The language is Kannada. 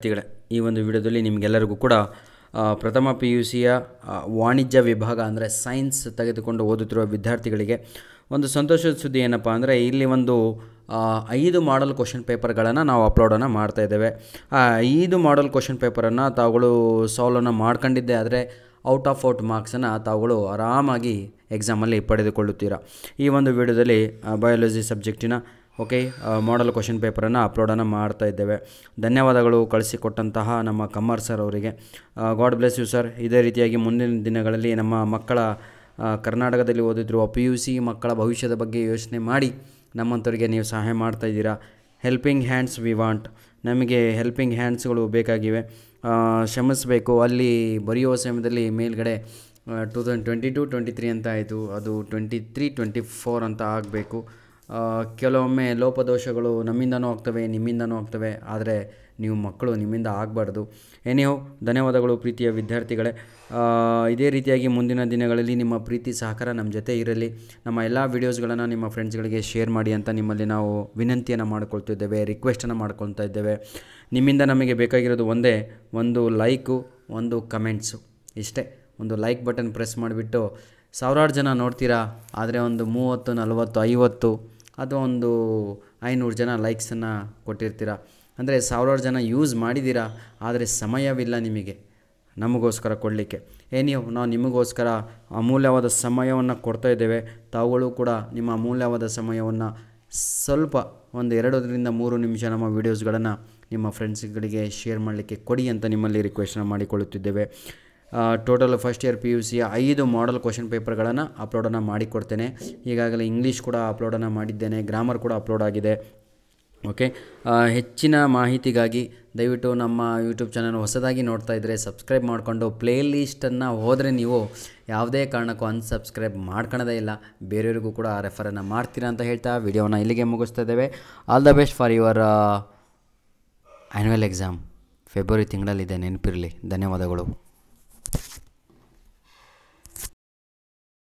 ವಿದ್ಯಾರ್ಥಿಗಳೇ ಈ ಒಂದು ವಿಡಿಯೋದಲ್ಲಿ ನಿಮಗೆಲ್ಲರಿಗೂ ಕೂಡ ಪ್ರಥಮ ಪಿ ಯು ಸಿಯ ವಾಣಿಜ್ಯ ವಿಭಾಗ ಅಂದರೆ ಸೈನ್ಸ್ ತೆಗೆದುಕೊಂಡು ಓದುತ್ತಿರುವ ವಿದ್ಯಾರ್ಥಿಗಳಿಗೆ ಒಂದು ಸಂತೋಷದ ಸುದ್ದಿ ಏನಪ್ಪ ಅಂದರೆ ಇಲ್ಲಿ ಒಂದು ಐದು ಮಾಡಲ್ ಕ್ವಶನ್ ಪೇಪರ್ಗಳನ್ನು ನಾವು ಅಪ್ಲೋಡನ್ನು ಮಾಡ್ತಾ ಇದ್ದೇವೆ ಆ ಐದು ಮಾಡಲ್ ಕ್ವಶನ್ ಪೇಪರನ್ನು ತಾವುಗಳು ಸಾಲ್ವನ್ನು ಮಾಡ್ಕೊಂಡಿದ್ದೆ ಆದರೆ ಔಟ್ ಆಫ್ ಔಟ್ ಮಾರ್ಕ್ಸನ್ನು ತಾವುಗಳು ಆರಾಮಾಗಿ ಎಕ್ಸಾಮಲ್ಲಿ ಪಡೆದುಕೊಳ್ಳುತ್ತೀರಾ ಈ ಒಂದು ವಿಡಿಯೋದಲ್ಲಿ ಬಯಾಲಜಿ ಸಬ್ಜೆಕ್ಟಿನ ಓಕೆ ಮಾಡಲ್ ಕ್ವಶನ್ ಪೇಪರನ್ನು ಅಪ್ಲೋಡನ್ನು ಮಾಡ್ತಾ ಇದ್ದೇವೆ ಧನ್ಯವಾದಗಳು ಕಳಿಸಿಕೊಟ್ಟಂತಹ ನಮ್ಮ ಕಮ್ಮರ್ ಸರ್ ಅವರಿಗೆ ಗಾಡ್ ಬ್ಲೆಸ್ ಯು ಸರ್ ಇದೇ ರೀತಿಯಾಗಿ ಮುಂದಿನ ದಿನಗಳಲ್ಲಿ ನಮ್ಮ ಮಕ್ಕಳ ಕರ್ನಾಟಕದಲ್ಲಿ ಓದಿದ್ರು ಪಿ ಯು ಸಿ ಮಕ್ಕಳ ಭವಿಷ್ಯದ ಬಗ್ಗೆ ಯೋಚನೆ ಮಾಡಿ ನಮ್ಮಂಥವ್ರಿಗೆ ನೀವು ಸಹಾಯ ಇದ್ದೀರಾ ಹೆಲ್ಪಿಂಗ್ ಹ್ಯಾಂಡ್ಸ್ ವಿ ವಾಂಟ್ ನಮಗೆ ಹೆಲ್ಪಿಂಗ್ ಹ್ಯಾಂಡ್ಸ್ಗಳು ಬೇಕಾಗಿವೆ ಶ್ರಮಿಸಬೇಕು ಅಲ್ಲಿ ಬರೆಯುವ ಸಮಯದಲ್ಲಿ ಮೇಲ್ಗಡೆ two thousand twenty two twenty three ಅಂತ ಆಯಿತು ಅದು ಟ್ವೆಂಟಿ ತ್ರೀ ಟ್ವೆಂಟಿ ಫೋರ್ ಅಂತ ಆಗಬೇಕು ಕೆಲವೊಮ್ಮೆ ಲೋಪದೋಷಗಳು ನಮ್ಮಿಂದನೂ ಆಗ್ತವೆ ನಿಮ್ಮಿಂದನೂ ಆಗ್ತವೆ ಆದರೆ ನೀವು ಮಕ್ಕಳು ನಿಮ್ಮಿಂದ ಆಗಬಾರ್ದು ಏನೇ ಧನ್ಯವಾದಗಳು ಪ್ರೀತಿಯ ವಿದ್ಯಾರ್ಥಿಗಳೇ ಇದೇ ರೀತಿಯಾಗಿ ಮುಂದಿನ ದಿನಗಳಲ್ಲಿ ನಿಮ್ಮ ಪ್ರೀತಿ ಸಹಕಾರ ನಮ್ಮ ಜೊತೆ ಇರಲಿ ನಮ್ಮ ಎಲ್ಲ ವೀಡಿಯೋಸ್ಗಳನ್ನು ನಿಮ್ಮ ಫ್ರೆಂಡ್ಸ್ಗಳಿಗೆ ಶೇರ್ ಮಾಡಿ ಅಂತ ನಿಮ್ಮಲ್ಲಿ ನಾವು ವಿನಂತಿಯನ್ನು ಮಾಡ್ಕೊಳ್ತಿದ್ದೇವೆ ರಿಕ್ವೆಸ್ಟನ್ನು ಮಾಡ್ಕೊಳ್ತಾ ಇದ್ದೇವೆ ನಿಮ್ಮಿಂದ ನಮಗೆ ಬೇಕಾಗಿರೋದು ಒಂದೇ ಒಂದು ಲೈಕು ಒಂದು ಕಮೆಂಟ್ಸು ಇಷ್ಟೇ ಒಂದು ಲೈಕ್ ಬಟನ್ ಪ್ರೆಸ್ ಮಾಡಿಬಿಟ್ಟು ಸಾವಿರಾರು ಜನ ನೋಡ್ತೀರಾ ಆದರೆ ಒಂದು ಮೂವತ್ತು ನಲವತ್ತು ಐವತ್ತು ಅದು ಒಂದು ಐನೂರು ಜನ ಲೈಕ್ಸನ್ನು ಕೊಟ್ಟಿರ್ತೀರ ಅಂದರೆ ಸಾವಿರಾರು ಜನ ಯೂಸ್ ಮಾಡಿದ್ದೀರಾ ಆದರೆ ಸಮಯವಿಲ್ಲ ನಿಮಗೆ ನಮಗೋಸ್ಕರ ಕೊಡಲಿಕ್ಕೆ ಏನಿಯೋ ನಾವು ನಿಮಗೋಸ್ಕರ ಅಮೂಲ್ಯವಾದ ಸಮಯವನ್ನು ಕೊಡ್ತಾ ಇದ್ದೇವೆ ತಾವುಗಳು ಕೂಡ ನಿಮ್ಮ ಅಮೂಲ್ಯವಾದ ಸಮಯವನ್ನು ಸ್ವಲ್ಪ ಒಂದು ಎರಡರಿಂದ ಮೂರು ನಿಮಿಷ ನಮ್ಮ ವೀಡಿಯೋಸ್ಗಳನ್ನು ನಿಮ್ಮ ಫ್ರೆಂಡ್ಸ್ಗಳಿಗೆ ಶೇರ್ ಮಾಡಲಿಕ್ಕೆ ಕೊಡಿ ಅಂತ ನಿಮ್ಮಲ್ಲಿ ರಿಕ್ವೆಸ್ಟನ್ನು ಮಾಡಿಕೊಳ್ಳುತ್ತಿದ್ದೇವೆ total first year P U ಸಿಯ ಐದು ಮಾಡಲ್ ಕ್ವಶನ್ ಪೇಪರ್ಗಳನ್ನು ಅಪ್ಲೋಡನ್ನು ಮಾಡಿಕೊಡ್ತೇನೆ ಈಗಾಗಲೇ ಇಂಗ್ಲೀಷ್ ಕೂಡ ಅಪ್ಲೋಡನ್ನು ಮಾಡಿದ್ದೇನೆ ಗ್ರಾಮರ್ ಕೂಡ ಅಪ್ಲೋಡ್ ಆಗಿದೆ ಓಕೆ ಹೆಚ್ಚಿನ ಮಾಹಿತಿಗಾಗಿ ದಯವಿಟ್ಟು ನಮ್ಮ ಯೂಟ್ಯೂಬ್ ಚಾನಲ್ ಹೊಸದಾಗಿ ನೋಡ್ತಾ ಇದ್ದರೆ ಸಬ್ಸ್ಕ್ರೈಬ್ ಮಾಡಿಕೊಂಡು ಪ್ಲೇ ಹೋದರೆ ನೀವು ಯಾವುದೇ ಕಾರಣಕ್ಕೂ ಅನ್ಸಬ್ಸ್ಕ್ರೈಬ್ ಮಾಡ್ಕೊಳ್ಳೋದೇ ಇಲ್ಲ ಬೇರೆಯವರಿಗೂ ಕೂಡ ರೆಫರನ್ನು ಮಾಡ್ತೀರಾ ಅಂತ ಹೇಳ್ತಾ ವಿಡಿಯೋನ ಇಲ್ಲಿಗೆ ಮುಗಿಸ್ತಾ ಇದ್ದೇವೆ all the best for your annual exam February ತಿಂಗಳಲ್ಲಿದೆ ನೆನಪಿರಲಿ ಧನ್ಯವಾದಗಳು